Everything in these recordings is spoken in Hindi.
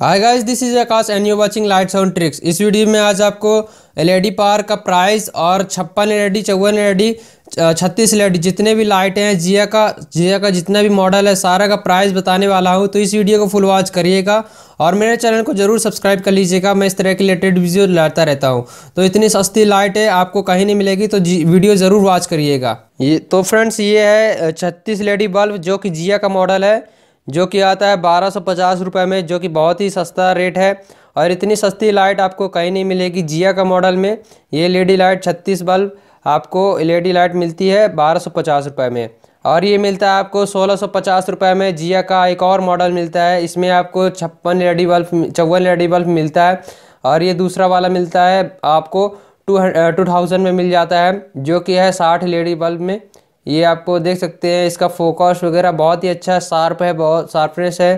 hi guys this is Akash and you watching lights on tricks इस वीडियो में आज आपको एलईडी पावर का प्राइस और छप्पन एलईडी चौवन एलईडी छत्तीस एलईडी जितने भी लाइटें हैं जिया का जिया का जितना भी मॉडल है सारा का प्राइस बताने वाला हूँ तो इस वीडियो को फुल वॉच करिएगा और मेरे चैनल को जरूर सब्सक्राइब कर लीजिएगा मैं इस तरह की रिलेटेड वीडियो लाता रहता हूँ तो इतनी सस्ती लाइटें आपको कहीं नहीं मिलेगी तो वीडियो ज़रूर वॉच करिएगा ये तो फ्रेंड्स ये है छत्तीस एल बल्ब जो कि जिया का मॉडल है जो कि आता है बारह सौ पचास रुपये में जो कि बहुत ही सस्ता रेट है और इतनी सस्ती लाइट आपको कहीं नहीं मिलेगी जिया का मॉडल में ये लेडी लाइट छत्तीस बल्ब आपको लेडी लाइट मिलती है बारह सौ पचास रुपये में और ये मिलता है आपको सोलह सौ पचास रुपये में जिया का एक और मॉडल मिलता है इसमें आपको छप्पन लेडी बल्ब चौवन लेडी बल्ब मिलता है और ये दूसरा वाला मिलता है आपको टू टू थाउजेंड में मिल जाता है जो कि है साठ लेडी बल्ब में ये आपको देख सकते हैं इसका फोकस वगैरह बहुत ही अच्छा शार्प है बहुत शार्पनेस है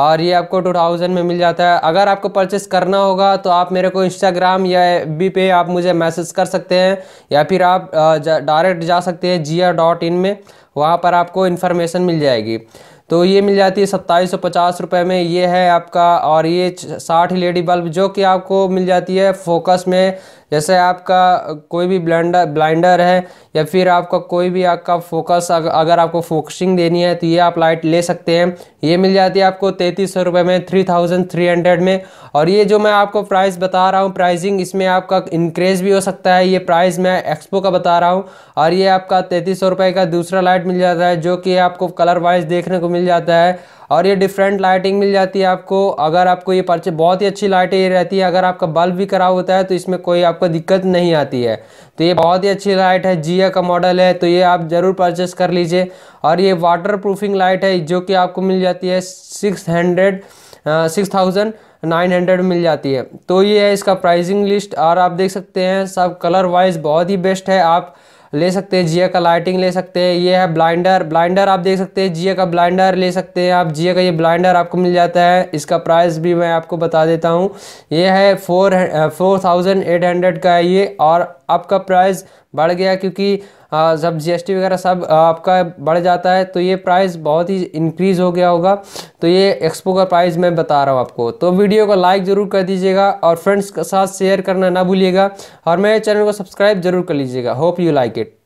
और ये आपको टू थाउजेंड में मिल जाता है अगर आपको परचेस करना होगा तो आप मेरे को इंस्टाग्राम या बी पे आप मुझे मैसेज कर सकते हैं या फिर आप डायरेक्ट जा सकते हैं जिया डॉट इन में वहाँ पर आपको इन्फॉर्मेशन मिल जाएगी तो ये मिल जाती है सत्ताईस सौ पचास रुपये में ये है आपका और ये साठ एल बल्ब जो कि आपको मिल जाती है फोकस में जैसे आपका कोई भी ब्लेंडर ब्लाइंडर है या फिर आपका कोई भी आपका फोकस अगर आपको फोकसिंग देनी है तो ये आप लाइट ले सकते हैं ये मिल जाती है आपको तैंतीस सौ रुपये में थ्री थाउजेंड थ्री हंड्रेड में और ये जो मैं आपको प्राइस बता रहा हूँ प्राइसिंग इसमें आपका इंक्रेज भी हो सकता है ये प्राइस मैं एक्सपो का बता रहा हूँ और ये आपका तैंतीस सौ रुपये का दूसरा लाइट मिल जाता है जो कि आपको कलर वाइज देखने को मिल मिल जाता है और ये डिफरेंट लाइटिंग मिल जाती है आपको अगर आपको ये पर्चे बहुत ही अच्छी लाइटें रहती है अगर आपका बल्ब भी खराब होता है तो इसमें कोई आपको दिक्कत नहीं आती है तो ये बहुत ही अच्छी लाइट है जियो का मॉडल है तो ये आप ज़रूर परचेस कर लीजिए और ये वाटर प्रूफिंग लाइट है जो कि आपको मिल जाती है six hundred six thousand nine hundred मिल जाती है तो ये है इसका प्राइसिंग लिस्ट और आप देख सकते हैं सब कलर वाइज बहुत ही बेस्ट है आप ले सकते हैं जिया का लाइटिंग ले सकते हैं ये है ब्लाइंडर ब्लाइंडर आप देख सकते हैं जिया का ब्लाइंडर ले सकते हैं आप जिया का ये ब्लाइंडर आपको मिल जाता है इसका प्राइस भी मैं आपको बता देता हूँ ये है four four thousand eight hundred का है ये और आपका प्राइस बढ़ गया क्योंकि जब जीएसटी वगैरह सब आपका बढ़ जाता है तो ये प्राइस बहुत ही इंक्रीज़ हो गया होगा तो ये एक्सपो का प्राइस मैं बता रहा हूँ आपको तो वीडियो को लाइक ज़रूर कर दीजिएगा और फ्रेंड्स के साथ शेयर करना ना भूलिएगा और मेरे चैनल को सब्सक्राइब जरूर कर लीजिएगा होप यू लाइक इट